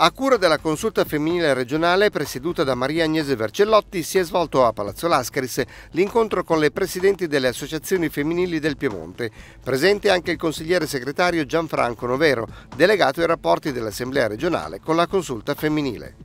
A cura della consulta femminile regionale presieduta da Maria Agnese Vercellotti si è svolto a Palazzo Lascaris l'incontro con le presidenti delle associazioni femminili del Piemonte. Presente anche il consigliere segretario Gianfranco Novero, delegato ai rapporti dell'Assemblea regionale con la consulta femminile.